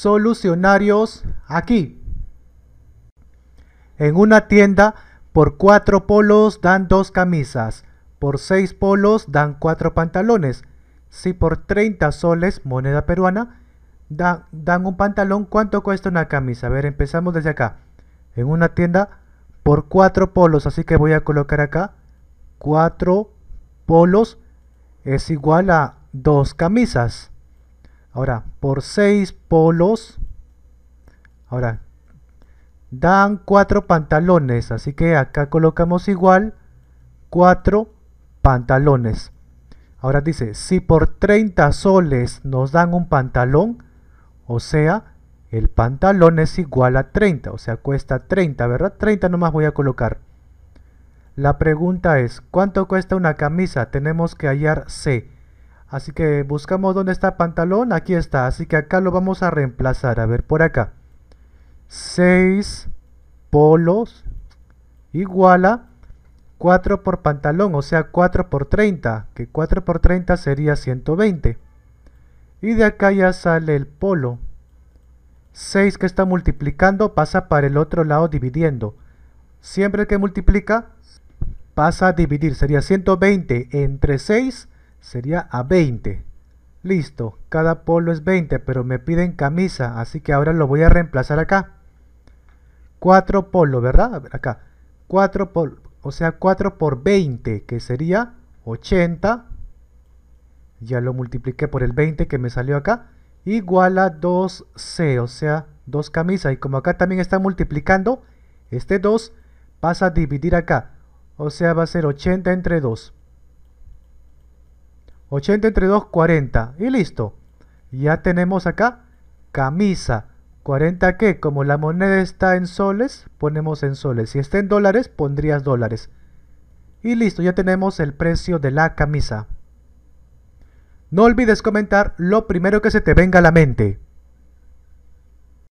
solucionarios aquí. En una tienda, por cuatro polos dan dos camisas, por seis polos dan cuatro pantalones. Si por 30 soles, moneda peruana, dan un pantalón, ¿cuánto cuesta una camisa? A ver, empezamos desde acá. En una tienda, por cuatro polos, así que voy a colocar acá cuatro polos es igual a dos camisas. Ahora, por 6 polos. Ahora, dan 4 pantalones. Así que acá colocamos igual 4 pantalones. Ahora dice, si por 30 soles nos dan un pantalón, o sea, el pantalón es igual a 30, o sea, cuesta 30, ¿verdad? 30 nomás voy a colocar. La pregunta es, ¿cuánto cuesta una camisa? Tenemos que hallar C. Así que buscamos dónde está pantalón. Aquí está. Así que acá lo vamos a reemplazar. A ver, por acá. 6 polos igual a 4 por pantalón. O sea, 4 por 30. Que 4 por 30 sería 120. Y de acá ya sale el polo. 6 que está multiplicando pasa para el otro lado dividiendo. Siempre que multiplica pasa a dividir. Sería 120 entre 6 sería a 20. Listo, cada polo es 20, pero me piden camisa, así que ahora lo voy a reemplazar acá. 4 polo, ¿verdad? acá. 4 polo, o sea, 4 por 20, que sería 80. Ya lo multipliqué por el 20 que me salió acá. Igual a 2C, o sea, 2 camisas. Y como acá también está multiplicando, este 2 pasa a dividir acá. O sea, va a ser 80 entre 2. 80 entre 2, 40. Y listo. Ya tenemos acá camisa. 40 que como la moneda está en soles, ponemos en soles. Si está en dólares, pondrías dólares. Y listo, ya tenemos el precio de la camisa. No olvides comentar lo primero que se te venga a la mente.